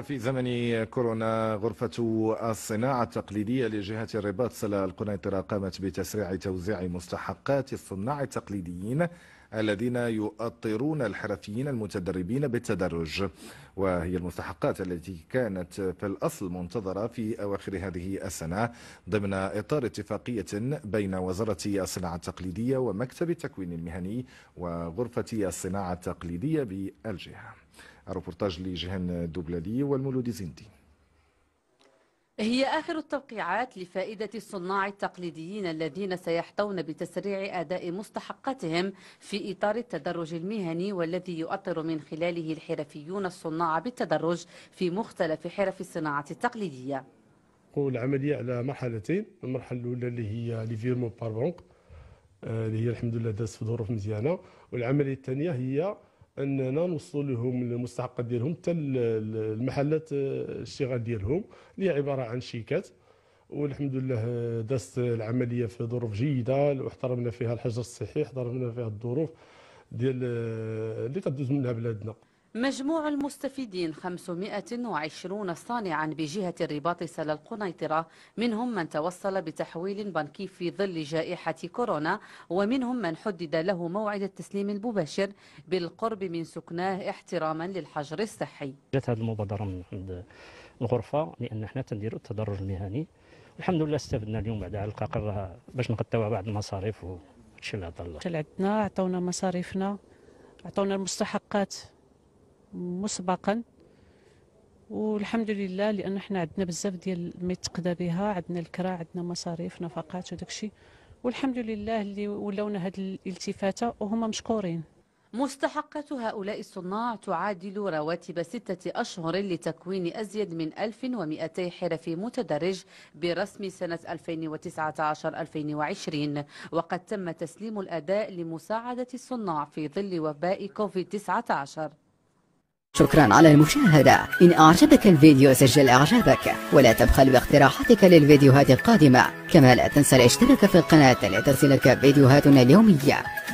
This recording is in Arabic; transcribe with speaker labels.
Speaker 1: في زمن كورونا غرفة الصناعة التقليدية لجهة الرباط سلا القنيطرة قامت بتسريع توزيع مستحقات الصناع التقليديين الذين يؤطرون الحرفيين المتدربين بالتدرج وهي المستحقات التي كانت في الأصل منتظرة في أواخر هذه السنة ضمن إطار اتفاقية بين وزارة الصناعة التقليدية ومكتب التكوين المهني وغرفة الصناعة التقليدية بالجهة الروبورتاج لجهان دوبلالي والمولود زندي
Speaker 2: هي آخر التوقيعات لفائدة الصناع التقليديين الذين سيحتون بتسريع أداء مستحقاتهم في إطار التدرج المهني والذي يؤطر من خلاله الحرفيون الصناع بالتدرج في مختلف حرف الصناعة التقليدية
Speaker 3: العملية على مرحلتين المرحلة الأولى اللي هي لي فيرمون آه، اللي هي الحمد لله دازت في ظروف مزيانة والعملية الثانية هي اننا نوصل لهم المستحقات ديالهم حتى المحلات آه، الشغال ديالهم اللي هي عباره عن شيكات والحمد لله آه، دازت العمليه في ظروف جيده واحترمنا فيها الحجر الصحي احترمنا فيها الظروف ديال آه، اللي كدوز منها بلادنا
Speaker 2: مجموع المستفيدين 520 صانعا بجهة الرباط سلا القنيطرة منهم من توصل بتحويل بنكي في ظل جائحة كورونا ومنهم من حدد له موعد التسليم المباشر بالقرب من سكناه احتراما للحجر الصحي
Speaker 4: جات هذه المبادرة من عند الغرفة لأن احنا تنديروا التدرج المهني الحمد لله استفدنا اليوم بعد على القاقرة باش نغطيوها بعض المصاريف وهادشي اللي عطا الله عطونا مصاريفنا عطونا المستحقات مسبقا والحمد لله لان حنا عندنا بزاف ديال ما يتقدى بها عندنا الكرا عندنا مصاريف نفقات وداكشي والحمد لله اللي ولاونا هاد الالتفاته وهما مشكورين
Speaker 2: مستحقات هؤلاء الصناع تعادل رواتب ستة أشهر لتكوين أزيد من 1200 حرف متدرج برسم سنة 2019-2020 وقد تم تسليم الأداء لمساعدة الصناع في ظل وباء كوفيد-19 شكرا على المشاهدة إن أعجبك الفيديو سجل إعجابك ولا تبخل باقتراحاتك للفيديوهات القادمة كما لا تنسى
Speaker 1: الاشتراك في القناة لتصلك فيديوهاتنا اليومية